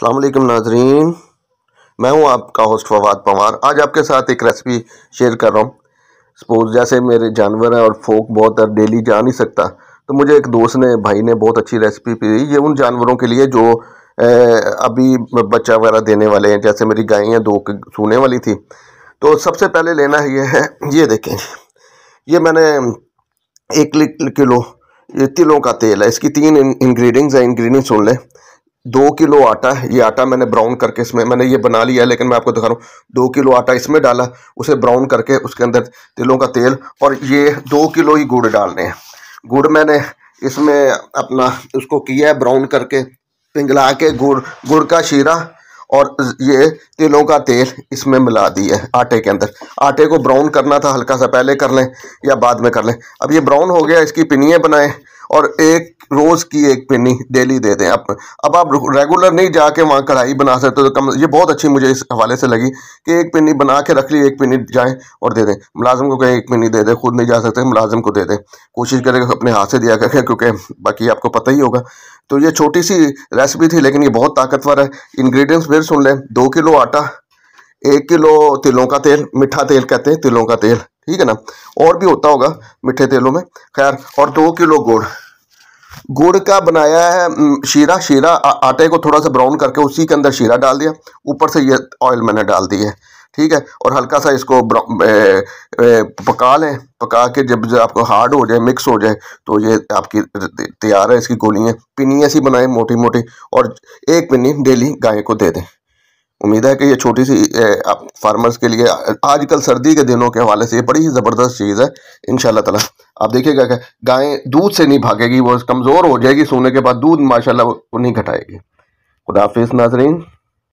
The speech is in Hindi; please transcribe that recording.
अल्लाम नाजरीन मैं हूं आपका होस्ट फवाद पवार आज आपके साथ एक रेसिपी शेयर कर रहा हूं सपोज जैसे मेरे जानवर हैं और फोक बहुत है डेली जा नहीं सकता तो मुझे एक दोस्त ने भाई ने बहुत अच्छी रेसिपी पी ये उन जानवरों के लिए जो ए, अभी बच्चा वगैरह देने वाले हैं जैसे मेरी गाय हैं दो सूने वाली थी तो सबसे पहले लेना ये है ये देखें ये मैंने एक किलो ये तिलों का तेल है इसकी तीन इन्ग्रीडियंट्स हैं इन्ग्रीडियंट्स सुन लें दो किलो आटा ये आटा मैंने ब्राउन करके इसमें मैंने ये बना लिया है लेकिन मैं आपको दिखा रहा हूँ दो किलो आटा इसमें डाला उसे ब्राउन करके उसके अंदर तिलों का तेल और ये दो किलो ही गुड़ डालने हैं गुड़ मैंने इसमें अपना उसको किया है ब्राउन करके पिघला के गुड़ गुड़ का शीरा और ये तिलों का तेल इसमें मिला दिए है आटे के अंदर आटे को ब्राउन करना था हल्का सा पहले कर लें या बाद में कर लें अब ये ब्राउन हो गया इसकी पिनियाँ बनाएं और एक रोज़ की एक पिन्नी डेली दे दें आप अब आप रेगुलर नहीं जाके वहाँ कढ़ाई बना सकते तो कम ये बहुत अच्छी मुझे इस हवाले से लगी कि एक पिन्नी बना के रख ली एक पिनी जाएँ और दे दें मुलाजम को कहें एक पिनी दे दें खुद नहीं जा सकते मुलाजम को दे दें कोशिश करें अपने हाथ से दिया करें क्योंकि बाकी आपको पता ही होगा तो ये छोटी सी रेसिपी थी लेकिन ये बहुत ताकतवर है इंग्रेडिएंट्स फिर सुन लें दो किलो आटा एक किलो तिलों का तेल मिठा तेल कहते हैं तिलों का तेल ठीक है ना और भी होता होगा मीठे तेलों में खैर और दो किलो गुड़ गुड़ का बनाया है शीरा शीरा आटे को थोड़ा सा ब्राउन करके उसी के अंदर शीरा डाल दिया ऊपर से ये ऑयल मैंने डाल दी है ठीक है और हल्का सा इसको ए, ए, पका लें पका के जब जब आपको हार्ड हो जाए मिक्स हो जाए तो ये आपकी तैयार है इसकी गोलियाँ पिनी ऐसी बनाएं मोटी मोटी और एक पिनी डेली गाय को दे दें उम्मीद है कि ये छोटी सी आप फार्मर्स के लिए आजकल सर्दी के दिनों के हवाले से ये बड़ी ही ज़बरदस्त चीज़ है इन ताला आप देखिएगा कि गाय दूध से नहीं भागेगी वो कमज़ोर हो जाएगी सोने के बाद दूध माशाल्लाह वो नहीं घटाएगी खुदाफिज नाजरीन